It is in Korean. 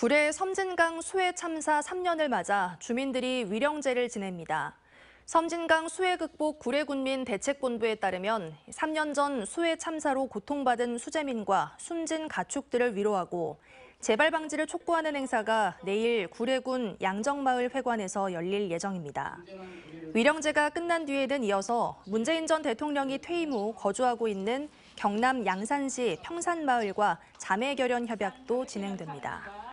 구례 섬진강 수해 참사 3년을 맞아 주민들이 위령제를 지냅니다. 섬진강 수해 극복 구례군민 대책본부에 따르면 3년 전 수해 참사로 고통받은 수재민과 숨진 가축들을 위로하고 재발 방지를 촉구하는 행사가 내일 구례군 양정마을 회관에서 열릴 예정입니다. 위령제가 끝난 뒤에는 이어서 문재인 전 대통령이 퇴임 후 거주하고 있는 경남 양산시 평산마을과 자매결연 협약도 진행됩니다.